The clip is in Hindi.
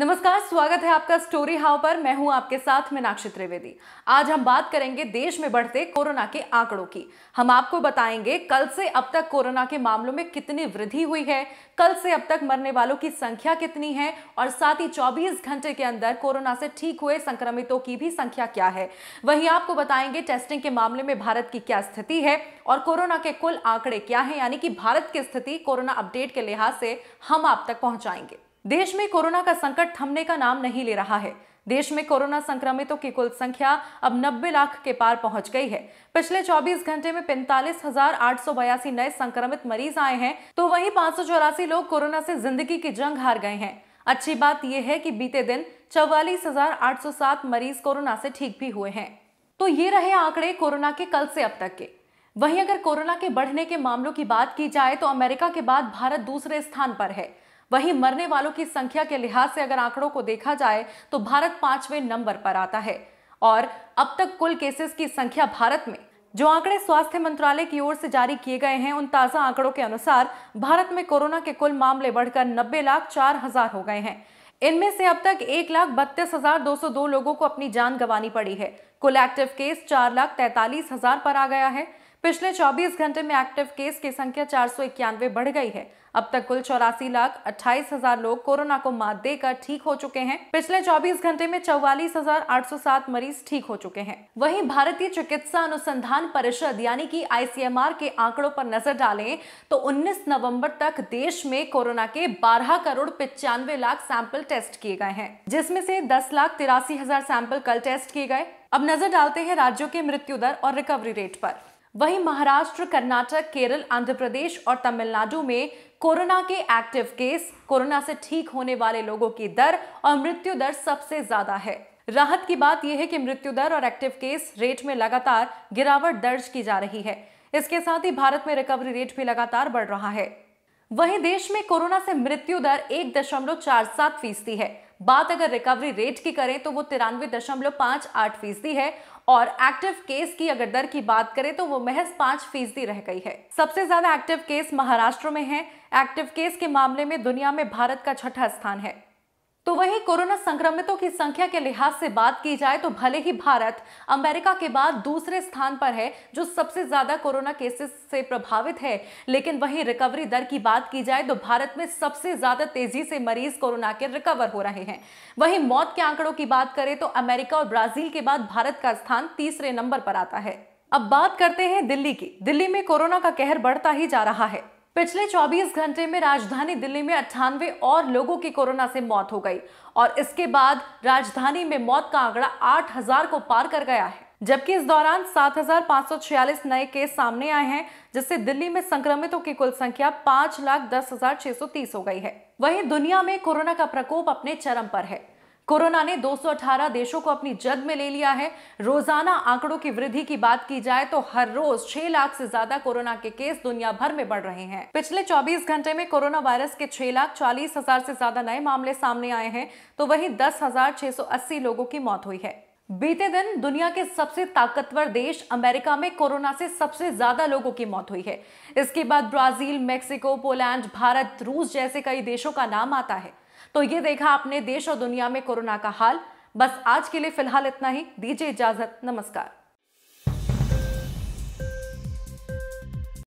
नमस्कार स्वागत है आपका स्टोरी हाउ पर मैं हूं आपके साथ मीनाक्षी त्रिवेदी आज हम बात करेंगे देश में बढ़ते कोरोना के आंकड़ों की हम आपको बताएंगे कल से अब तक कोरोना के मामलों में कितनी वृद्धि हुई है कल से अब तक मरने वालों की संख्या कितनी है और साथ ही 24 घंटे के अंदर कोरोना से ठीक हुए संक्रमितों की भी संख्या क्या है वहीं आपको बताएंगे टेस्टिंग के मामले में भारत की क्या स्थिति है और कोरोना के कुल आंकड़े क्या है यानी कि भारत की स्थिति कोरोना अपडेट के लिहाज से हम आप तक पहुंचाएंगे देश में कोरोना का संकट थमने का नाम नहीं ले रहा है देश में कोरोना संक्रमितों की कुल संख्या अब 90 लाख के पार पहुंच गई है पिछले 24 घंटे में पैंतालीस नए संक्रमित मरीज आए हैं तो वहीं पांच लोग कोरोना से जिंदगी की जंग हार गए हैं अच्छी बात यह है कि बीते दिन चौवालीस मरीज कोरोना से ठीक भी हुए हैं तो ये रहे आंकड़े कोरोना के कल से अब तक के वहीं अगर कोरोना के बढ़ने के मामलों की बात की जाए तो अमेरिका के बाद भारत दूसरे स्थान पर है वहीं मरने वालों की संख्या के लिहाज से अगर आंकड़ों को देखा जाए तो भारत पांचवें नंबर पर आता है और अब तक कुल केसेस की संख्या भारत में जो आंकड़े स्वास्थ्य मंत्रालय की ओर से जारी किए गए हैं उन ताजा आंकड़ों के अनुसार भारत में कोरोना के कुल मामले बढ़कर नब्बे लाख चार हजार हो गए हैं इनमें से अब तक एक लाख बत्तीस हजार दो सौ दो लोगों को अपनी जान गंवानी पड़ी है कुल एक्टिव केस चार लाख तैतालीस हजार पर आ गया है पिछले 24 घंटे में एक्टिव केस की संख्या चार बढ़ गई है अब तक कुल चौरासी लाख अट्ठाईस हजार लोग कोरोना को मात देकर ठीक हो चुके हैं पिछले चौबीस घंटे में चौवालीस हजार आठ सौ सात मरीज ठीक हो चुके हैं वहीं भारतीय चिकित्सा अनुसंधान परिषद यानी कि आईसीएमआर के आंकड़ों पर नजर डालें तो 19 नवंबर तक देश में कोरोना के 12 करोड़ पिचानवे लाख सैंपल टेस्ट किए गए हैं जिसमें से दस लाख तिरासी हजार सैंपल कल टेस्ट किए गए अब नजर डालते हैं राज्यों के मृत्यु दर और रिकवरी रेट पर वहीं महाराष्ट्र कर्नाटक केरल आंध्र प्रदेश और तमिलनाडु में कोरोना के एक्टिव केस कोरोना से ठीक होने वाले लोगों की दर और मृत्यु दर सबसे ज्यादा है राहत की बात यह है कि मृत्यु दर और एक्टिव केस रेट में लगातार गिरावट दर्ज की जा रही है इसके साथ ही भारत में रिकवरी रेट भी लगातार बढ़ रहा है वहीं देश में कोरोना से मृत्यु दर एक दशमलव चार सात फीसदी है बात अगर रिकवरी रेट की करें तो वो तिरानवे दशमलव पांच आठ फीसदी है और एक्टिव केस की अगर दर की बात करें तो वो महज पांच फीसदी रह गई है सबसे ज्यादा एक्टिव केस महाराष्ट्र में है एक्टिव केस के मामले में दुनिया में भारत का छठा स्थान है तो वहीं कोरोना संक्रमितों की संख्या के लिहाज से बात की जाए तो भले ही भारत अमेरिका के बाद दूसरे स्थान पर है जो सबसे ज्यादा कोरोना केसेस से प्रभावित है लेकिन वहीं रिकवरी दर की बात की जाए तो भारत में सबसे ज्यादा तेजी से मरीज कोरोना के रिकवर हो रहे हैं वहीं मौत के आंकड़ों की बात करें तो अमेरिका और ब्राजील के बाद भारत का स्थान तीसरे नंबर पर आता है अब बात करते हैं दिल्ली की दिल्ली में कोरोना का कहर बढ़ता ही जा रहा है पिछले 24 घंटे में राजधानी दिल्ली में अट्ठानवे और लोगों की कोरोना से मौत हो गई और इसके बाद राजधानी में मौत का आंकड़ा 8000 को पार कर गया है जबकि इस दौरान 7,546 नए केस सामने आए हैं जिससे दिल्ली में संक्रमितों की कुल संख्या पांच लाख दस हजार छह सौ तीस हो गई है वहीं दुनिया में कोरोना का प्रकोप अपने चरम पर है कोरोना ने 218 देशों को अपनी जद में ले लिया है रोजाना आंकड़ों की वृद्धि की बात की जाए तो हर रोज 6 लाख से ज्यादा कोरोना के केस दुनिया भर में बढ़ रहे हैं पिछले 24 घंटे में कोरोना वायरस के 6 लाख चालीस हजार से ज्यादा नए मामले सामने आए हैं तो वहीं दस लोगों की मौत हुई है बीते दिन दुनिया के सबसे ताकतवर देश अमेरिका में कोरोना से सबसे ज्यादा लोगों की मौत हुई है इसके बाद ब्राजील मेक्सिको पोलैंड भारत रूस जैसे कई देशों का नाम आता है तो ये देखा आपने देश और दुनिया में कोरोना का हाल बस आज के लिए फिलहाल इतना ही दीजिए इजाजत नमस्कार